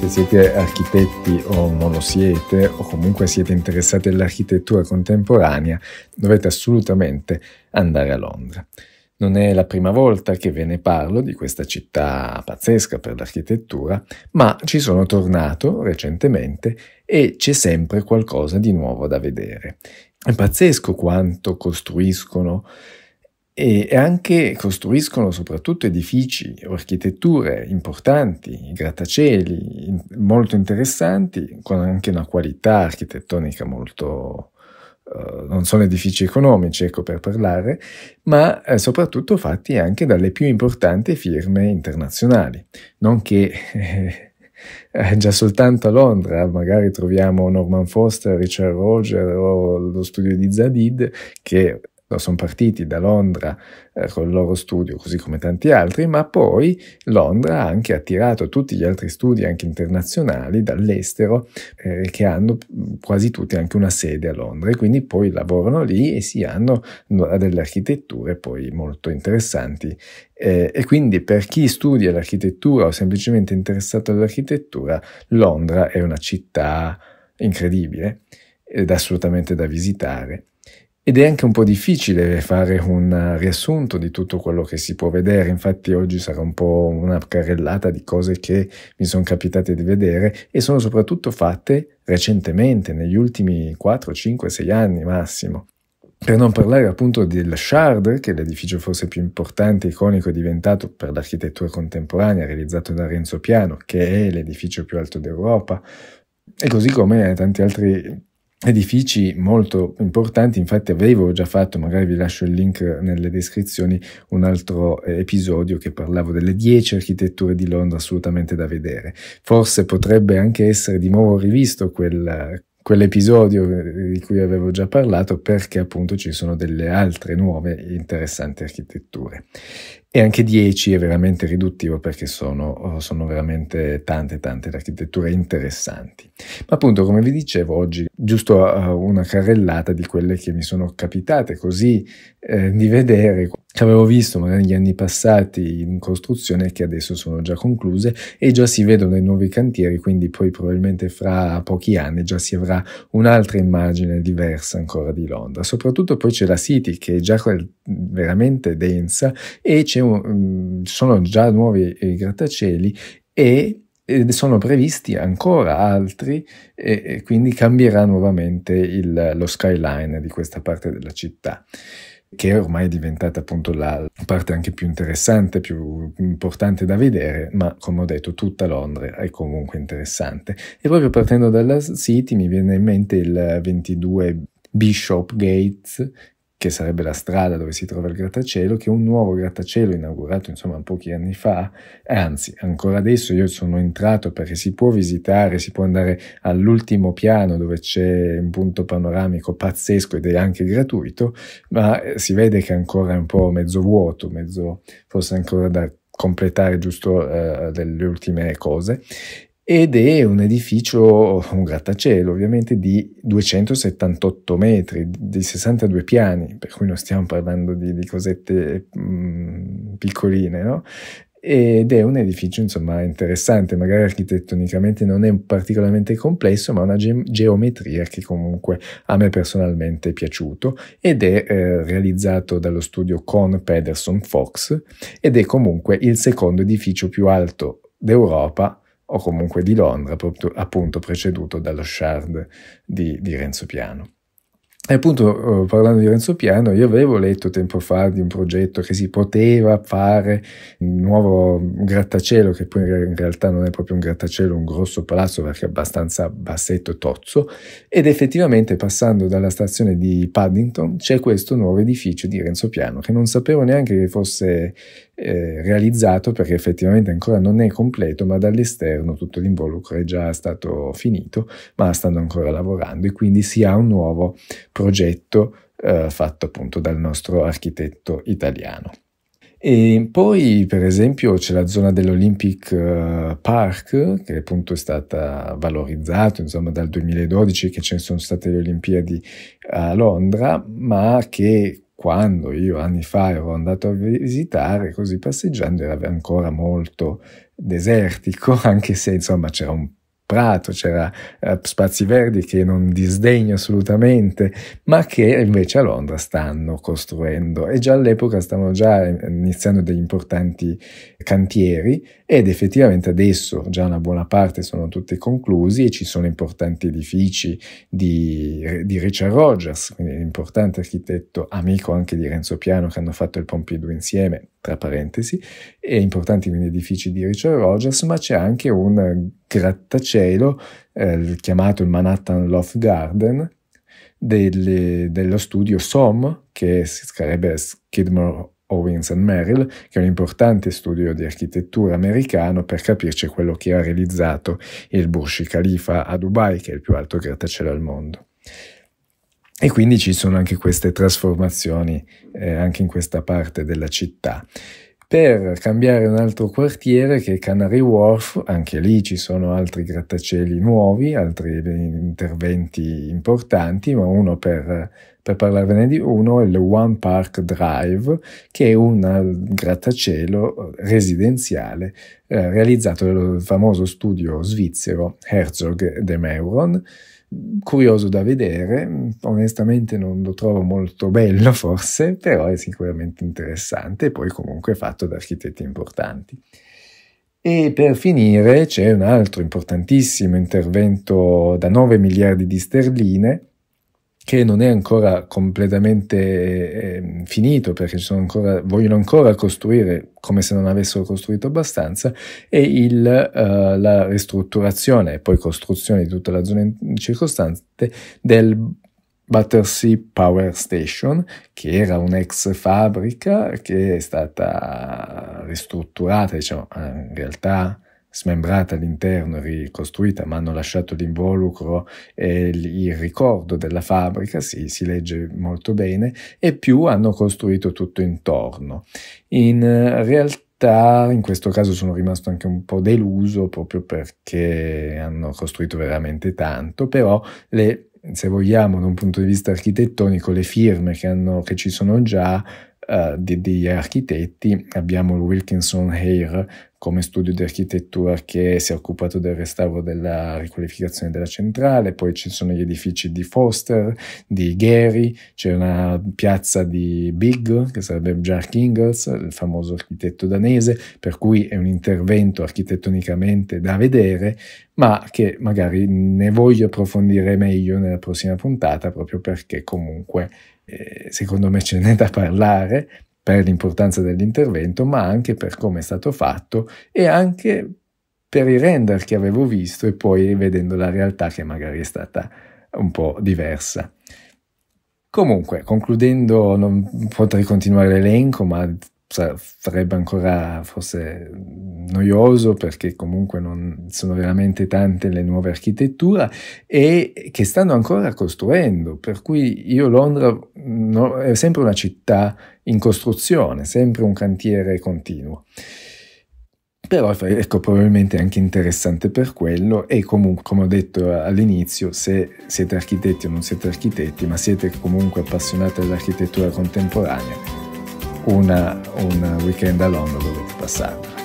se siete architetti o non lo siete, o comunque siete interessati all'architettura contemporanea, dovete assolutamente andare a Londra. Non è la prima volta che ve ne parlo di questa città pazzesca per l'architettura, ma ci sono tornato recentemente e c'è sempre qualcosa di nuovo da vedere. È pazzesco quanto costruiscono e anche costruiscono soprattutto edifici o architetture importanti, grattacieli molto interessanti, con anche una qualità architettonica molto... Eh, non sono edifici economici, ecco per parlare, ma eh, soprattutto fatti anche dalle più importanti firme internazionali, Non che eh, già soltanto a Londra magari troviamo Norman Foster, Richard Roger o lo studio di Zadid che sono partiti da Londra eh, con il loro studio, così come tanti altri, ma poi Londra ha anche attirato tutti gli altri studi, anche internazionali, dall'estero, eh, che hanno mm, quasi tutti anche una sede a Londra e quindi poi lavorano lì e si hanno delle architetture poi molto interessanti. Eh, e quindi per chi studia l'architettura o semplicemente interessato all'architettura, Londra è una città incredibile ed assolutamente da visitare. Ed è anche un po' difficile fare un eh, riassunto di tutto quello che si può vedere, infatti oggi sarà un po' una carrellata di cose che mi sono capitate di vedere e sono soprattutto fatte recentemente, negli ultimi 4, 5, 6 anni massimo. Per non parlare appunto del Shard, che è l'edificio forse più importante e iconico diventato per l'architettura contemporanea, realizzato da Renzo Piano, che è l'edificio più alto d'Europa, e così come tanti altri edifici molto importanti, infatti avevo già fatto, magari vi lascio il link nelle descrizioni, un altro eh, episodio che parlavo delle 10 architetture di Londra assolutamente da vedere. Forse potrebbe anche essere di nuovo rivisto quel quell'episodio eh, di cui avevo già parlato perché appunto ci sono delle altre nuove interessanti architetture. E anche 10 è veramente riduttivo perché sono, oh, sono veramente tante tante architetture interessanti. Ma appunto come vi dicevo oggi, giusto eh, una carrellata di quelle che mi sono capitate così eh, di vedere che avevo visto magari negli anni passati in costruzione che adesso sono già concluse e già si vedono i nuovi cantieri, quindi poi probabilmente fra pochi anni già si avrà un'altra immagine diversa ancora di Londra. Soprattutto poi c'è la City che è già veramente densa e ci mm, sono già nuovi eh, grattacieli e sono previsti ancora altri e, e quindi cambierà nuovamente il, lo skyline di questa parte della città che ormai è diventata appunto la parte anche più interessante, più importante da vedere, ma come ho detto tutta Londra è comunque interessante. E proprio partendo dalla City mi viene in mente il 22 Bishop Gates, che sarebbe la strada dove si trova il grattacielo, che è un nuovo grattacielo inaugurato insomma pochi anni fa, anzi ancora adesso io sono entrato perché si può visitare, si può andare all'ultimo piano dove c'è un punto panoramico pazzesco ed è anche gratuito, ma eh, si vede che ancora è un po' mezzo vuoto, mezzo forse ancora da completare giusto eh, delle ultime cose ed è un edificio, un grattacielo ovviamente, di 278 metri, di 62 piani, per cui non stiamo parlando di, di cosette mh, mhmm, piccoline, no? Ed è un edificio insomma interessante, magari architettonicamente non è particolarmente complesso, ma ha una ge- geometria che comunque a me personalmente è piaciuto ed è eh, realizzato dallo studio Con Pedersen Fox ed è comunque il secondo edificio più alto d'Europa o comunque di Londra, appunto preceduto dallo Shard di, di Renzo Piano. E appunto, oh, parlando di Renzo Piano, io avevo letto tempo fa di un progetto che si poteva fare un nuovo grattacielo, che poi in realtà non è proprio un grattacielo, un grosso palazzo perché è abbastanza bassetto e tozzo, ed effettivamente passando dalla stazione di Paddington c'è questo nuovo edificio di Renzo Piano, che non sapevo neanche che fosse eh, realizzato perché effettivamente ancora non è completo, ma dall'esterno tutto l'involucro è già stato finito, ma stanno ancora lavorando e quindi si ha un nuovo progetto eh, fatto appunto dal nostro architetto italiano. E poi, per esempio, c'è la zona dell'Olympic eh, Park, che appunto è stata valorizzata insomma, dal 2012, che ci sono state le Olimpiadi a Londra, ma che quando io anni fa ero andato a visitare, così passeggiando, era ancora molto desertico, anche se insomma c'era un prato, c'era eh, spazi verdi che non disdegno assolutamente, ma che invece a Londra stanno costruendo e già all'epoca stavano già eh, iniziando degli importanti cantieri ed effettivamente adesso già una buona parte sono tutti conclusi e ci sono importanti edifici di, di Richard Rogers, quindi l'importante architetto, amico anche di Renzo Piano che hanno fatto il Pompidou insieme, tra parentesi, e importanti quindi edifici di Richard Rogers, ma c'è anche un grattacielo eh, chiamato il Manhattan Loft Garden del, dello studio SOM che si scrive Skidmore Owens Merrill, che è un importante studio di architettura americano per capirci quello che ha realizzato il Burj Khalifa a Dubai, che è il più alto grattacielo al mondo. E quindi ci sono anche queste trasformazioni eh, anche in questa parte della città per cambiare un altro quartiere che è Canary Wharf, anche lì ci sono altri grattacieli nuovi, altri eh, interventi importanti, ma uno per per parlarvene di uno, il One Park Drive, che è un grattacielo residenziale eh, realizzato dal famoso studio svizzero Herzog de Meuron. Curioso da vedere, onestamente non lo trovo molto bello forse, però è sicuramente interessante e poi comunque fatto da architetti importanti. E per finire c'è un altro importantissimo intervento da 9 miliardi di sterline che non è ancora completamente eh, finito perché ancora, vogliono ancora costruire come se non avessero costruito abbastanza e il, eh, la ristrutturazione e poi costruzione di tutta la zona circostante del Battersea Power Station, che era un'ex fabbrica che è stata ristrutturata, diciamo, eh, in realtà smembrata all'interno ricostruita, ma hanno lasciato l'involucro e il ricordo della fabbrica, si, si legge molto bene, e più hanno costruito tutto intorno. In eh, realtà in questo caso sono rimasto anche un po' deluso proprio perché hanno costruito veramente tanto, però le, se vogliamo da un punto di vista architettonico le firme che, hanno, che ci sono già uh, degli architetti, abbiamo il Wilkinson Hare come studio di architettura che si è occupato del restauro della riqualificazione della centrale, poi ci sono gli edifici di Foster, di Gary, c'è una piazza di Big, che sarebbe Jack Ingalls, il famoso architetto danese, per cui è un intervento architettonicamente da vedere, ma che magari ne voglio approfondire meglio nella prossima puntata, proprio perché comunque eh, secondo me ce n'è da parlare per l'importanza dell'intervento, ma anche per come è stato fatto e anche per i render che avevo visto e poi vedendo la realtà che magari è stata un po' diversa. Comunque, concludendo, non potrei continuare l'elenco, ma sarebbe ancora forse noioso perché comunque non sono veramente tante le nuove architetture e che stanno ancora costruendo, per cui io Londra no, è sempre una città in costruzione, sempre un cantiere continuo. Però ecco, probabilmente anche interessante per quello e comunque, come ho detto all'inizio, se siete architetti o non siete architetti, ma siete comunque appassionati all'architettura contemporanea, una, un weekend a Londra dovete passarlo.